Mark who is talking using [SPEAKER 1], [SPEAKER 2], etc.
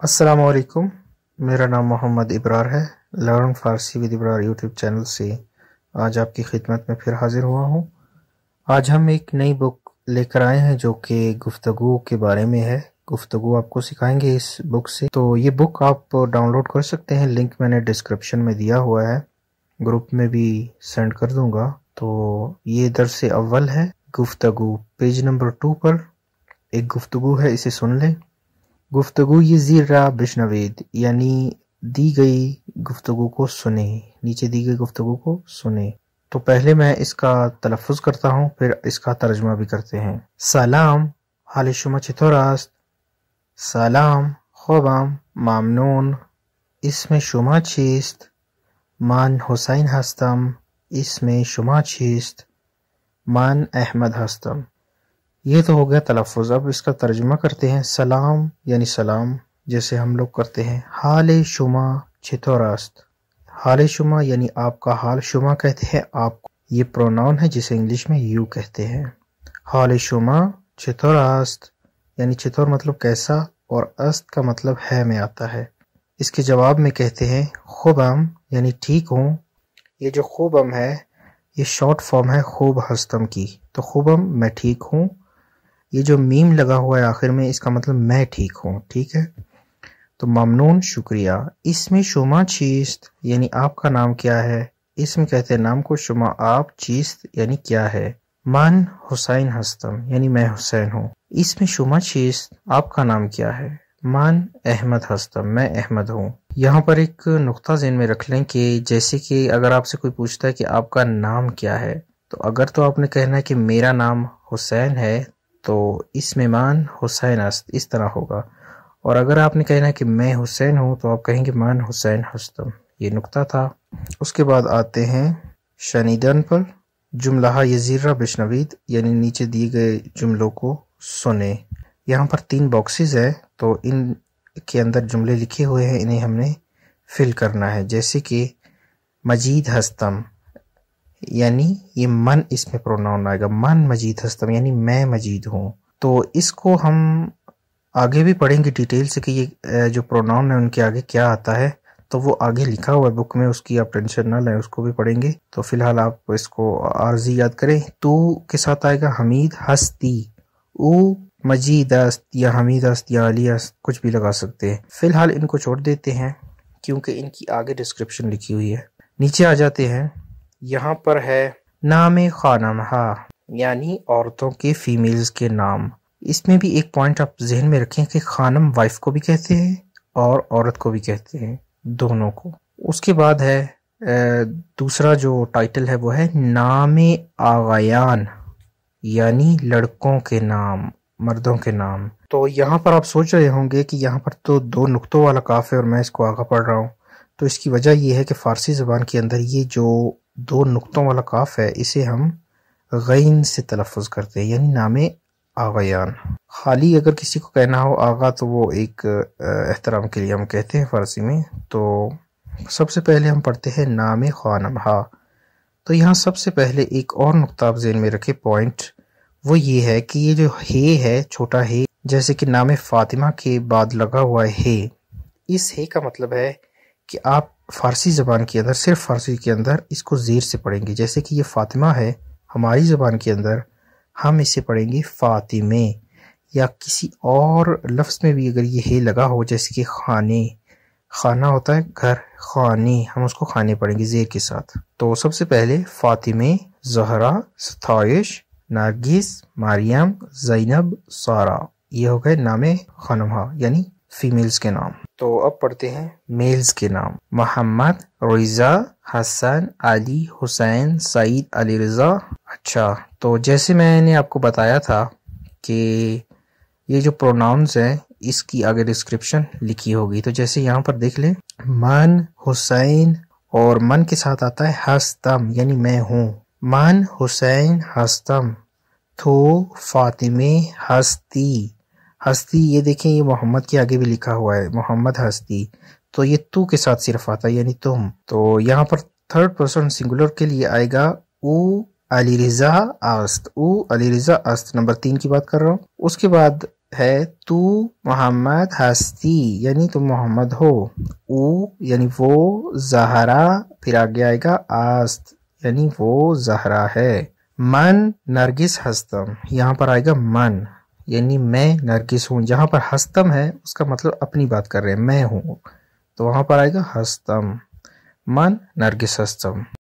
[SPEAKER 1] वालेकुम मेरा नाम मोहम्मद इब्रार है learn Farsi with Ibrar YouTube channel से आज आपकी खिदमत में फिर हाजिर हुआ हूँ आज हम एक नई बुक लेकर आए हैं जो कि गुफ्तगु के बारे में है गुफ्तगु आपको सिखाएंगे इस बुक से तो ये बुक आप डाउनलोड कर सकते हैं लिंक मैंने डिस्क्रिप्शन में दिया हुआ है ग्रुप में भी सेंड कर दूंगा तो ये दरस अव्वल है गुफ्तगु पेज नंबर टू पर एक गुफ्तगु है इसे सुन लें गुफ्तु ये ज़ीर रहा बिश्नवेद यानी दी गई गुफ्तु को सुने नीचे दी गई गुफ्तु को सुने तो पहले मैं इसका तलफ़ करता हूँ फिर इसका तर्जमा भी करते हैं सलाम हाल शुमा चितोरास्त सलाम खोबाम मामनून इसमें शुमा चीस्त मान हुसैन हस्तम इसमें शुमा चीस्त मान अहमद हस्तम ये तो हो गया तलफ़ अब इसका तर्जमा करते हैं सलाम यानी सलाम जैसे हम लोग करते हैं हाल शुमा छितोरास्त हाल शुमा यानी आपका हाल शुमा कहते हैं आपको ये प्रोनाउन है जिसे इंग्लिश में यू कहते हैं हाल शुमा छितोरास्त यानी छितौर मतलब कैसा और अस्त का मतलब है में आता है इसके जवाब में कहते हैं खूबम यानी ठीक हूँ ये जो अम है ये शॉर्ट फॉर्म है खूब हस्तम की तो खूबम मैं ठीक हूँ ये जो मीम लगा हुआ है आखिर में इसका मतलब मैं ठीक हूँ ठीक है तो ममनून शुक्रिया इसमें शुमा चीस्त यानी आपका नाम क्या है इसमें कहते हैं नाम को शुमा आप चीस्त यानी क्या है मान हुसैन हस्तम यानी मैं हुसैन हूँ इसमें शुमा चीस्त आपका नाम क्या है मान अहमद हस्तम मैं अहमद हूँ यहाँ पर एक नुकता जेन में रख लें कि जैसे कि अगर आपसे कोई पूछता है कि आपका नाम क्या है तो अगर तो आपने कहना है कि मेरा नाम हुसैन है तो इस मान हुसैन इस तरह होगा और अगर आपने कहना कि मैं हुसैन हूँ तो आप कहेंगे मान हुसैन हस्तम ये नुकता था उसके बाद आते हैं शनिदन पर जुमला यजीरा बिशनवीद यानी नीचे दिए गए जुमलों को सुने यहाँ पर तीन बॉक्सेस है तो इन के अंदर जुमले लिखे हुए हैं इन्हें हमने फिल करना है जैसे कि मजीद हस्तम यानी ये मन इसमें प्रोनाउन आएगा मन मजीद हस्तम यानी मैं मजीद हूँ तो इसको हम आगे भी पढ़ेंगे डिटेल से कि ये जो प्रोनाउन है उनके आगे क्या आता है तो वो आगे लिखा हुआ है बुक में उसकी आप टेंशन ना लें उसको भी पढ़ेंगे तो फिलहाल आप इसको आर्जी याद करें तू के साथ आएगा हमीद हस्ती उ मजीद अस्त या हमीद अस्त या अली अस्त कुछ भी लगा सकते हैं फिलहाल इनको छोड़ देते हैं क्योंकि इनकी आगे डिस्क्रिप्शन लिखी हुई है नीचे आ जाते हैं यहाँ पर है नाम खानमहा यानी औरतों के फीमेल्स के नाम इसमें भी एक पॉइंट आप जहन में रखें कि खानम वाइफ को भी कहते हैं और औरत को भी कहते हैं दोनों को उसके बाद है दूसरा जो टाइटल है वो है नाम आगायान यानी लड़कों के नाम मर्दों के नाम तो यहाँ पर आप सोच रहे होंगे कि यहाँ पर तो दो नुकतों वाला काफ़ है और मैं इसको आगा पढ़ रहा हूँ तो इसकी वजह यह है कि फ़ारसी ज़बान के अंदर ये जो दो नुक्तों वाला काफ है इसे हम गैन से तलफ़ करते हैं यानी नाम आगयान खाली अगर किसी को कहना हो आगा तो वो एक एहतराम के लिए हम कहते हैं फ़ारसी में तो सबसे पहले हम पढ़ते हैं नाम खानम हा तो यहाँ सबसे पहले एक और नुकता आप जेन में रखे पॉइंट वो ये है कि ये जो हे है छोटा हे जैसे कि नाम फ़ातिमा के बाद लगा हुआ है हे इस हे का मतलब है कि आप फ़ारसी ज़बान के अंदर सिर्फ फ़ारसी के अंदर इसको ज़ेर से पढ़ेंगे जैसे कि ये फ़ातिमा है हमारी ज़बान के अंदर हम इसे पढ़ेंगे फ़ातिमे या किसी और लफ्ज़ में भी अगर ये हे लगा हो जैसे कि खाने खाना होता है घर खाने हम उसको खाने पड़ेंगे ज़ेर के साथ तो सबसे पहले फ़ातिमे जहरा सताइश नारगिस मारियम जैनब सारा ये हो गए नाम खनमहा यानी फ़ीमेल्स के नाम तो अब पढ़ते हैं मेल्स के नाम मोहम्मद रिजा हसन अली हुसैन सईद अली रज़ा अच्छा तो जैसे मैंने आपको बताया था कि ये जो प्रोनाउंस हैं इसकी आगे डिस्क्रिप्शन लिखी होगी तो जैसे यहाँ पर देख लें मन हुसैन और मन के साथ आता है हस्तम यानी मैं हूँ मन हुसैन हस्तम थो तो फातिमे हस्ती हस्ती ये देखें ये मोहम्मद के आगे भी लिखा हुआ है मोहम्मद हस्ती तो ये तू के साथ सिर्फ आता है यानी तुम तो यहाँ पर थर्ड पर्सन सिंगुलर के लिए आएगा ऊ अली रिजा आस्त ऊ अली रिजा अस्त नंबर तीन की बात कर रहा हूँ उसके बाद है तू मोहम्मद हस्ती यानी तुम मोहम्मद हो ऊ यानी वो जहरा फिर आगे आएगा आस्त यानी वो जहरा है मन नरगिस हस्तम यहाँ पर आएगा मन यानी मैं नरकिस हूँ जहाँ पर हस्तम है उसका मतलब अपनी बात कर रहे हैं मैं हूँ तो वहाँ पर आएगा हस्तम मन नरकिस हस्तम